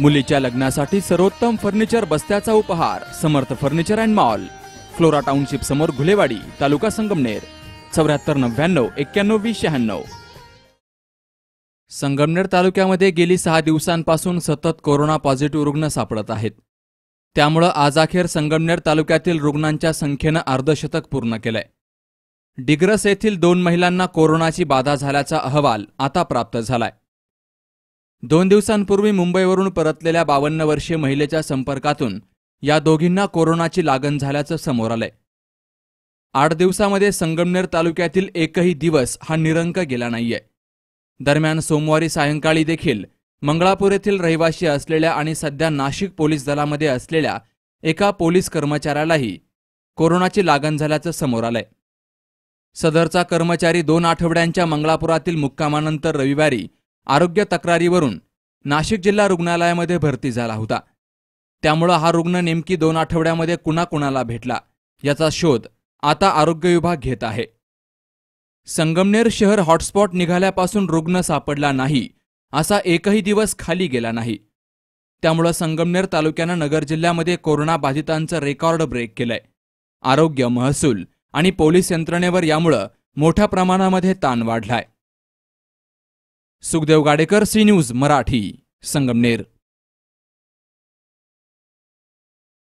मुलीच्या लग्नासाठी सर्वोत्तम फर्निचर बस्त्याचा उपहार Samarth furniture and mall Flora township समोर घुलेवाडी तालुका संगमनेर चौऱ्याहत्तर नव्याण्णव एक्क्याण्णव वीस शहाण्णव संगमनेर तालुक्यामध्ये गेली सहा दिवसांपासून सतत कोरोना पॉझिटिव्ह रुग्ण सापडत आहेत त्यामुळं आज अखेर संगमनेर तालुक्यातील रुग्णांच्या संख्येनं अर्धशतक पूर्ण केलंय डिग्रस येथील दोन महिलांना कोरोनाची बाधा झाल्याचा अहवाल आता प्राप्त झालाय दोन दिवसांपूर्वी मुंबईवरून परतलेल्या बावन्न वर्षीय महिलेच्या संपर्कातून या दोघींना कोरोनाची लागण झाल्याचं समोर आलंय आठ दिवसामध्ये संगमनेर तालुक्यातील एकही दिवस हा निरंक गेला नाहीये दरम्यान सोमवारी सायंकाळी देखील मंगळापूर येथील रहिवाशी असलेल्या आणि सध्या नाशिक पोलीस दलामध्ये असलेल्या एका पोलीस कर्मचाऱ्यालाही कोरोनाची लागण झाल्याचं समोर आलंय सदरचा कर्मचारी दोन आठवड्यांच्या मंगळापुरातील मुक्कामानंतर रविवारी आरोग्य तक्रारीवरून नाशिक जिल्हा रुग्णालयामध्ये भरती झाला होता त्यामुळं हा रुग्ण नेमकी दोन आठवड्यामध्ये कुणाकुणाला भेटला याचा शोध आता आरोग्य विभाग घेत आहे संगमनेर शहर हॉटस्पॉट निघाल्यापासून रुग्ण सापडला नाही असा एकही दिवस खाली गेला नाही त्यामुळं संगमनेर तालुक्यानं नगर जिल्ह्यामध्ये कोरोना बाधितांचं रेकॉर्ड ब्रेक केलंय आरोग्य महसूल आणि पोलीस यंत्रणेवर यामुळं मोठ्या प्रमाणामध्ये ताण वाढलाय सुखदेव गाडेकर सी न्यूज मराठी संगमनेर